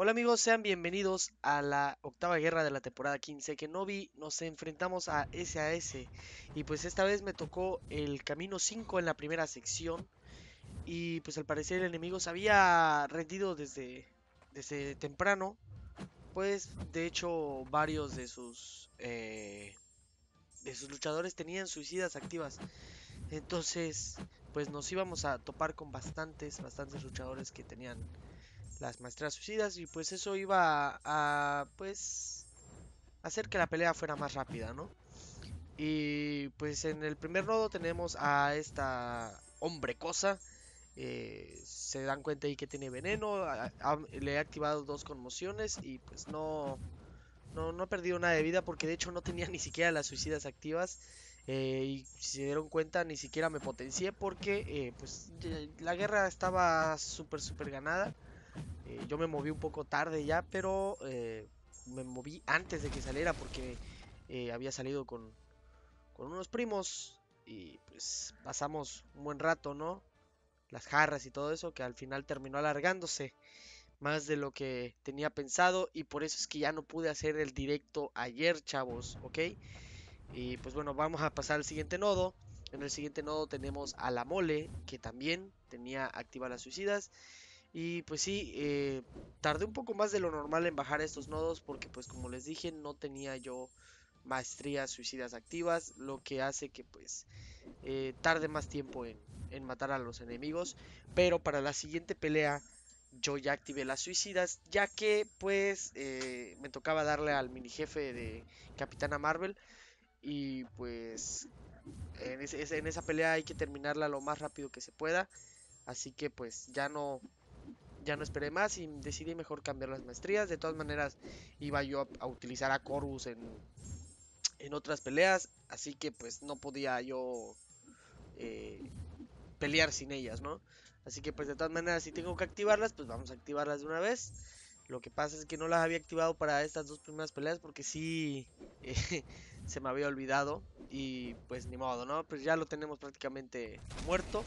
Hola amigos, sean bienvenidos a la octava guerra de la temporada 15 que no vi, nos enfrentamos a SAS y pues esta vez me tocó el camino 5 en la primera sección y pues al parecer el enemigo se había rendido desde, temprano, pues de hecho varios de sus, eh, de sus luchadores tenían suicidas activas, entonces pues nos íbamos a topar con bastantes, bastantes luchadores que tenían las maestras suicidas y pues eso iba a, pues hacer que la pelea fuera más rápida, ¿no? Y pues en el primer nodo tenemos a esta hombre cosa. Eh, se dan cuenta y que tiene veneno. le he activado dos conmociones y pues no, no, no, he perdido nada de vida porque de hecho no tenía ni siquiera las suicidas activas. Eh, y si se dieron cuenta ni siquiera me potencié porque eh, pues la guerra estaba súper súper ganada. Eh, yo me moví un poco tarde ya, pero eh, me moví antes de que saliera porque eh, había salido con, con unos primos y pues pasamos un buen rato, ¿no? Las jarras y todo eso que al final terminó alargándose más de lo que tenía pensado y por eso es que ya no pude hacer el directo ayer, chavos, ¿ok? Y pues bueno, vamos a pasar al siguiente nodo. En el siguiente nodo tenemos a la mole, que también tenía activadas las suicidas. Y pues sí, eh, tardé un poco más de lo normal en bajar estos nodos porque pues como les dije no tenía yo maestrías suicidas activas, lo que hace que pues eh, tarde más tiempo en, matar a los enemigos. Pero para la siguiente pelea yo ya activé las suicidas, ya que pues eh, me tocaba darle al mini jefe de Capitana Marvel. Y pues en, en, esa pelea hay que terminarla lo más rápido que se pueda. Así que pues ya no, ya no esperé más y decidí mejor cambiar las maestrías. De todas maneras, iba yo a, utilizar a Corvus en, otras peleas, así que pues no podía yo eh, pelear sin ellas, ¿no? Así que pues de todas maneras, si tengo que activarlas, pues vamos a activarlas de una vez. Lo que pasa es que no las había activado para estas dos primeras peleas porque sí se me había olvidado y pues ni modo, ¿no? Pues ya lo tenemos prácticamente muerto.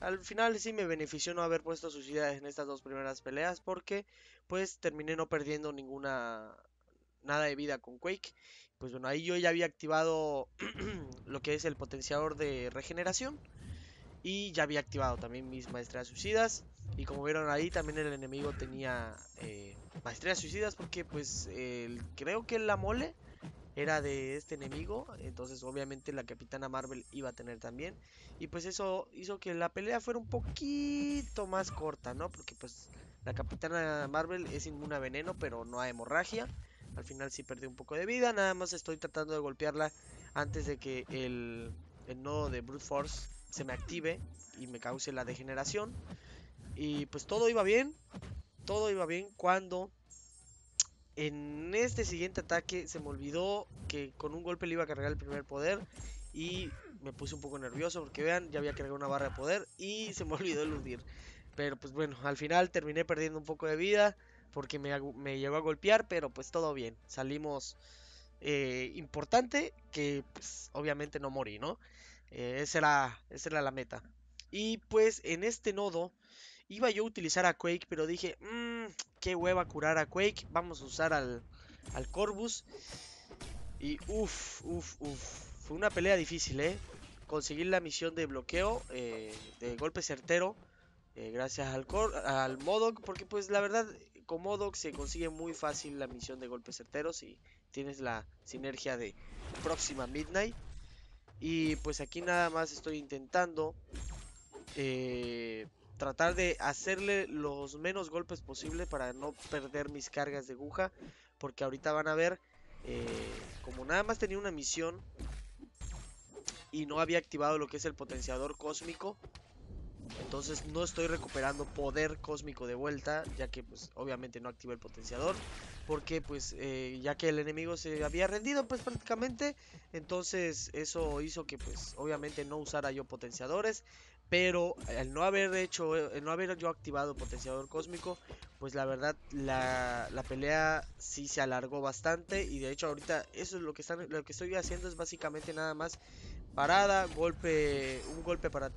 Al final sí me benefició no haber puesto suicidas en estas dos primeras peleas porque pues terminé no perdiendo ninguna nada de vida con Quake. Pues bueno, ahí yo ya había activado lo que es el potenciador de regeneración y ya había activado también mis maestrías suicidas y como vieron ahí también el enemigo tenía eh, maestrías suicidas porque pues creo que la mole era de este enemigo, entonces obviamente la capitana Marvel iba a tener también. Y pues eso hizo que la pelea fuera un poquito más corta, ¿no? Porque pues la capitana Marvel es inmune a veneno, pero no a hemorragia. Al final sí perdió un poco de vida, nada más estoy tratando de golpearla antes de que el, el nodo de Brute Force se me active y me cause la degeneración. Y pues todo iba bien, todo iba bien cuando en este siguiente ataque se me olvidó que con un golpe le iba a cargar el primer poder y me puse un poco nervioso porque vean, ya había cargado una barra de poder y se me olvidó eludir. Pero pues bueno, al final terminé perdiendo un poco de vida porque me, llegó a golpear, pero pues todo bien. Salimos eh, importante que pues, obviamente no morí, ¿no? Eh, era, esa era la meta. Y pues en este nodo Iba yo a utilizar a Quake, pero dije, mmm, qué hueva curar a Quake. Vamos a usar al, al Corvus. Y uff, uff, uff. Fue una pelea difícil, ¿eh? Conseguir la misión de bloqueo, eh, de golpe certero. Eh, gracias al, cor al Modoc, porque pues la verdad con Modok se consigue muy fácil la misión de golpe certero Si tienes la sinergia de próxima Midnight. Y pues aquí nada más estoy intentando eh, tratar de hacerle los menos golpes posible para no perder mis cargas de aguja. Porque ahorita van a ver, eh, como nada más tenía una misión y no había activado lo que es el potenciador cósmico. Entonces no estoy recuperando poder cósmico de vuelta, ya que pues obviamente no activé el potenciador. Porque pues eh, ya que el enemigo se había rendido pues prácticamente, entonces eso hizo que pues obviamente no usara yo potenciadores pero al no haber hecho, no haber yo activado potenciador cósmico, pues la verdad la, pelea sí se alargó bastante y de hecho ahorita eso es lo que están, lo que estoy haciendo es básicamente nada más parada, golpe, un golpe para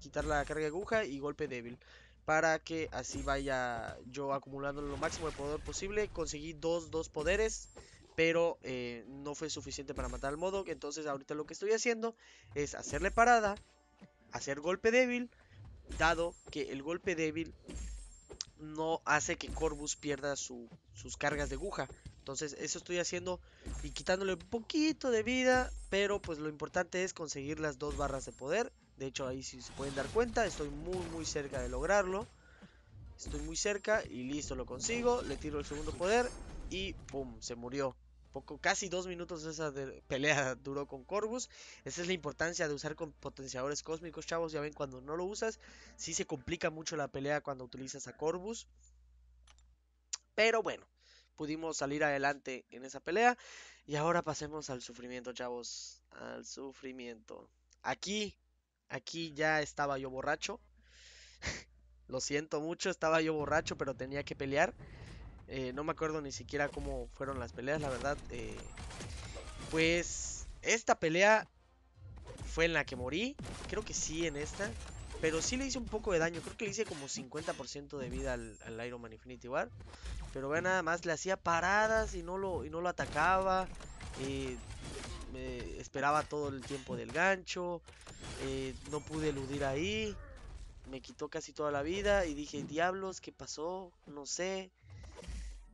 quitar la carga de aguja y golpe débil. Para que así vaya yo acumulando lo máximo de poder posible. Conseguí dos, dos poderes pero eh, no fue suficiente para matar al modo. Entonces ahorita lo que estoy haciendo es hacerle parada, hacer golpe débil, dado que el golpe débil no hace que Corvus pierda sus cargas de aguja. Entonces eso estoy haciendo y quitándole un poquito de vida, pero pues lo importante es conseguir las dos barras de poder. De hecho ahí si se pueden dar cuenta, estoy muy muy cerca de lograrlo. Estoy muy cerca y listo, lo consigo. Le tiro el segundo poder y ¡pum! Se murió casi dos minutos esa pelea duró con Corvus. Esa es la importancia de usar con potenciadores cósmicos, chavos. Ya ven, cuando no lo usas, sí se complica mucho la pelea cuando utilizas a Corvus. Pero bueno, pudimos salir adelante en esa pelea. Y ahora pasemos al sufrimiento, chavos. Al sufrimiento. Aquí, aquí ya estaba yo borracho. lo siento mucho, estaba yo borracho, pero tenía que pelear. Eh, no me acuerdo ni siquiera cómo fueron las peleas, la verdad. Eh, pues esta pelea fue en la que morí. Creo que sí en esta. Pero sí le hice un poco de daño. Creo que le hice como 50% de vida al, Iron Man Infinity War. Pero vean nada más, le hacía paradas y no lo, y no lo atacaba. Eh, me esperaba todo el tiempo del gancho. no pude eludir ahí. Me quitó casi toda la vida y dije, diablos, ¿qué pasó? No sé.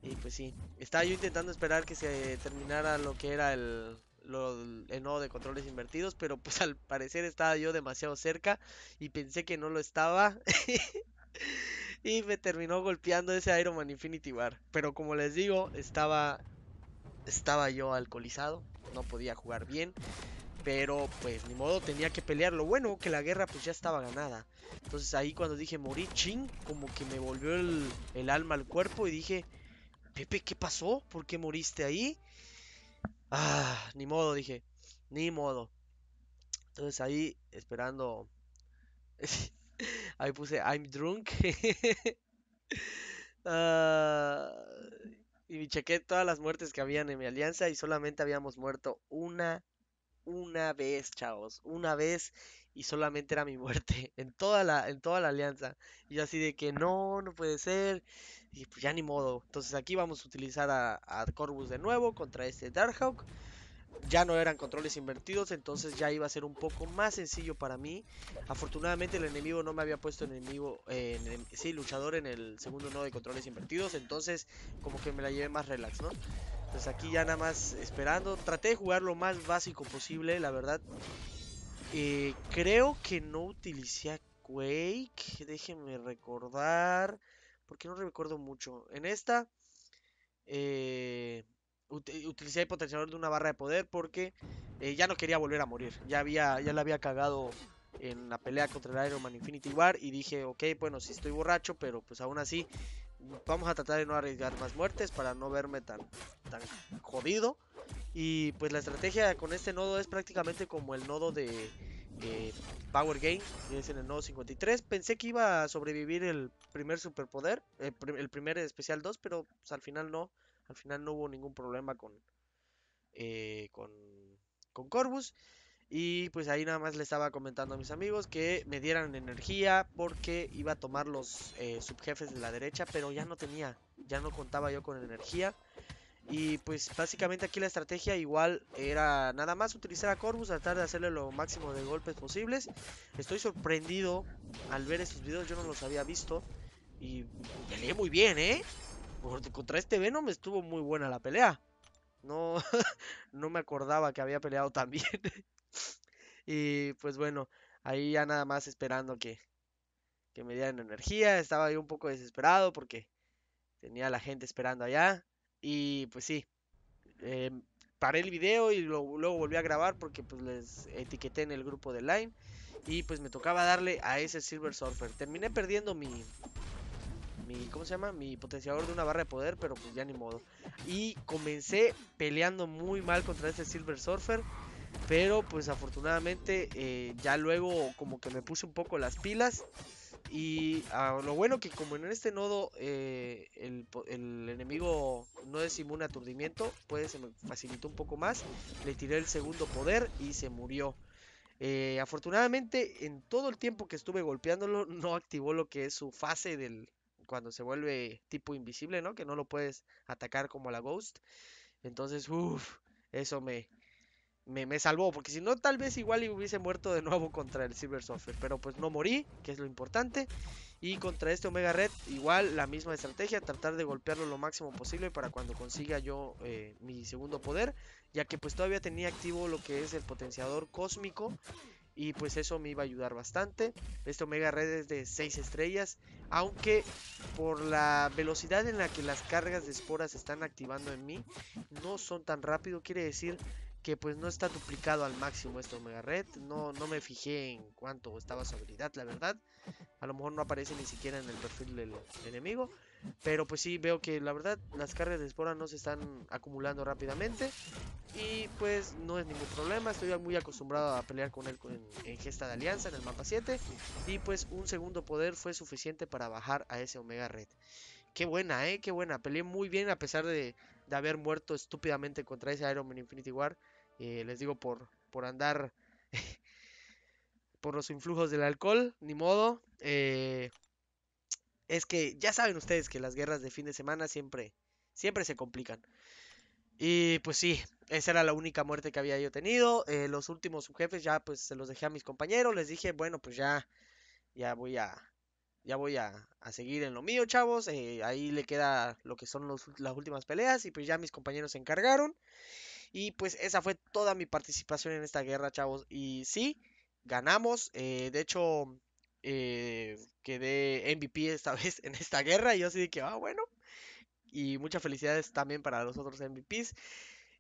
Y pues sí, estaba yo intentando esperar que se terminara lo que era el, nodo de controles invertidos, pero pues al parecer estaba yo demasiado cerca y pensé que no lo estaba. y me terminó golpeando ese Iron Man Infinity War. Pero como les digo, estaba, estaba yo alcoholizado, no podía jugar bien. Pero pues ni modo, tenía que pelear. Lo bueno que la guerra pues ya estaba ganada. Entonces ahí cuando dije morí ching, como que me volvió el, el alma al cuerpo y dije, Pepe, ¿qué pasó? ¿Por qué moriste ahí? Ah, ni modo, dije. Ni modo. Entonces ahí, esperando. ahí puse I'm drunk. Ah, y y chequé todas las muertes que habían en mi alianza y solamente habíamos muerto una una vez, chavos, una vez y solamente era mi muerte en toda la en toda la alianza. Y así de que no, no puede ser. Y pues ya ni modo. Entonces aquí vamos a utilizar a, Corvus de nuevo contra este Darkhawk. Ya no eran controles invertidos, entonces ya iba a ser un poco más sencillo para mí. Afortunadamente el enemigo no me había puesto enemigo, eh, en sí, luchador en el segundo nodo de controles invertidos, entonces como que me la llevé más relax, ¿no? Pues aquí ya nada más esperando. Traté de jugar lo más básico posible, la verdad. Eh, creo que no utilicé a Quake. Déjenme recordar. Porque no recuerdo mucho. En esta... Eh, utilicé el potenciador de una barra de poder porque eh, ya no quería volver a morir. Ya, había, ya la había cagado en la pelea contra el Iron Man Infinity War y dije, ok, bueno, si estoy borracho, pero pues aún así vamos a tratar de no arriesgar más muertes para no verme tan, tan jodido. Y pues la estrategia con este nodo es prácticamente como el nodo de, Power Game, es en el nodo 53. Pensé que iba a sobrevivir el primer superpoder, eh, el, primer especial 2, pero pues, al final no. Al final no hubo ningún problema con, eh, con, con Corvus. Y pues ahí nada más le estaba comentando a mis amigos que me dieran energía porque iba a tomar los eh, subjefes de la derecha, pero ya no tenía, ya no contaba yo con energía. Y pues básicamente aquí la estrategia igual era nada más utilizar a Corvus, tratar de hacerle lo máximo de golpes posibles. Estoy sorprendido al ver estos videos, yo no los había visto. Y peleé muy bien, ¿eh? Porque contra este Venom estuvo muy buena la pelea. No, no me acordaba que había peleado tan bien. y pues bueno, ahí ya nada más esperando que, que me dieran energía. Estaba yo un poco desesperado porque tenía la gente esperando allá. Y pues sí, em, paré el video y luego volví a grabar porque pues les etiqueté en el grupo de Line. Y pues me tocaba darle a ese Silver Surfer. Terminé perdiendo mi, ¿cómo se llama? Mi potenciador de una barra de poder, pero pues ya ni modo. Y comencé peleando muy mal contra este Silver Surfer. Pero pues afortunadamente eh, ya luego como que me puse un poco las pilas. Y ah, lo bueno que como en este nodo eh, el, enemigo no es inmune a aturdimiento, pues se me facilitó un poco más. Le tiré el segundo poder y se murió. Eh, afortunadamente en todo el tiempo que estuve golpeándolo no activó lo que es su fase del, cuando se vuelve tipo invisible, ¿no? Que no lo puedes atacar como la Ghost. Entonces, uff, eso me, me, salvó, porque si no, tal vez igual hubiese muerto de nuevo contra el Silver software Pero pues no morí, que es lo importante. Y contra este Omega Red, igual la misma estrategia, tratar de golpearlo lo máximo posible para cuando consiga yo eh, mi segundo poder. Ya que pues todavía tenía activo lo que es el potenciador cósmico, y pues eso me iba a ayudar bastante. Este Omega Red es de 6 estrellas, aunque por la velocidad en la que las cargas de esporas se están activando en mí, no son tan rápido, quiere decir que pues no está duplicado al máximo este Omega Red, no, no me fijé en cuánto estaba su habilidad, la verdad, a lo mejor no aparece ni siquiera en el perfil del enemigo, pero pues sí veo que la verdad las cargas de espora no se están acumulando rápidamente y pues no es ningún problema, estoy muy acostumbrado a pelear con él en, gesta de alianza en el mapa 7. Y pues un segundo poder fue suficiente para bajar a ese Omega Red. Qué buena, eh, qué buena. Peleé muy bien a pesar de, haber muerto estúpidamente contra ese Iron Man Infinity War. Eh, les digo por, por andar por los influjos del alcohol, ni modo. Eh, es que ya saben ustedes que las guerras de fin de semana siempre, siempre se complican. Y pues sí, esa era la única muerte que había yo tenido. Eh, los últimos subjefes ya pues se los dejé a mis compañeros. Les dije, bueno, pues ya, ya voy a, ya voy a, a seguir en lo mío, chavos. Eh, ahí le queda lo que son las últimas peleas y pues ya mis compañeros se encargaron. Y pues esa fue toda mi participación en esta guerra, chavos. Y sí, ganamos. Eh, de hecho, eh, quedé MVP esta vez en esta guerra. Y yo así de que, ah, bueno, y muchas felicidades también para los otros MVPs.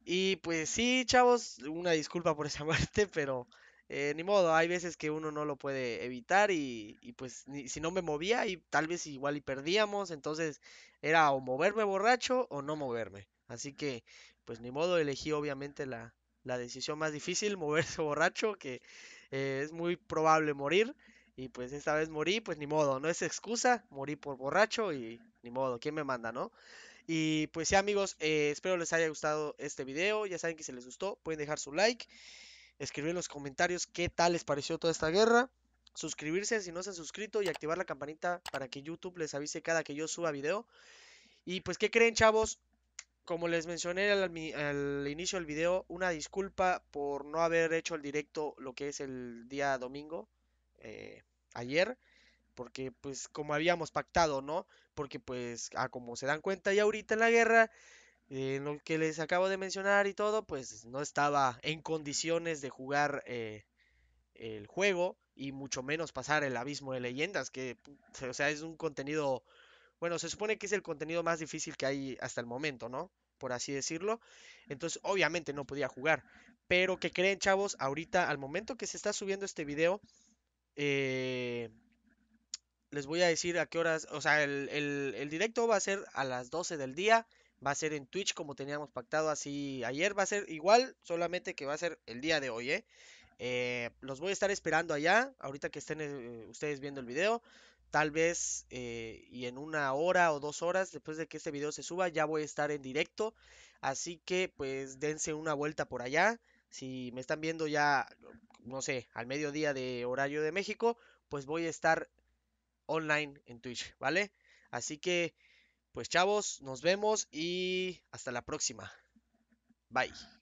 Y pues sí, chavos, una disculpa por esa muerte, pero eh, ni modo, hay veces que uno no lo puede evitar y, pues si no me movía y tal vez igual y perdíamos, entonces era o moverme borracho o no moverme. Así que pues ni modo, elegí obviamente la, la decisión más difícil, moverse borracho, que eh, es muy probable morir. Y pues esta vez morí, pues ni modo, no es excusa, morí por borracho y ni modo, ¿quién me manda, no? Y pues sí, amigos, eh, espero les haya gustado este video. Ya saben que si les gustó, pueden dejar su like, escribir en los comentarios qué tal les pareció toda esta guerra, suscribirse si no se han suscrito y activar la campanita para que YouTube les avise cada que yo suba video. Y pues, ¿qué creen, chavos? Como les mencioné al, inicio del video, una disculpa por no haber hecho el directo lo que es el día domingo, eh, ayer porque pues como habíamos pactado, ¿no? Porque pues a ah, como se dan cuenta ya ahorita en la guerra, eh, en lo que les acabo de mencionar y todo, pues no estaba en condiciones de jugar eh, el juego y mucho menos pasar el abismo de leyendas, que pues, o sea, es un contenido, bueno, se supone que es el contenido más difícil que hay hasta el momento, ¿no? Por así decirlo. Entonces, obviamente no podía jugar. Pero que creen, chavos, ahorita, al momento que se está subiendo este video, eh, les voy a decir a qué horas, o sea, el, directo va a ser a las 12 del día, va a ser en Twitch como teníamos pactado así ayer, va a ser igual, solamente que va a ser el día de hoy, ¿eh? eh los voy a estar esperando allá, ahorita que estén eh, ustedes viendo el video, tal vez eh, y en una hora o dos horas después de que este video se suba ya voy a estar en directo, así que pues dense una vuelta por allá, si me están viendo ya, no sé, al mediodía de horario de México, pues voy a estar online en Twitch, ¿vale? Así que, pues chavos, nos vemos y hasta la próxima. Bye.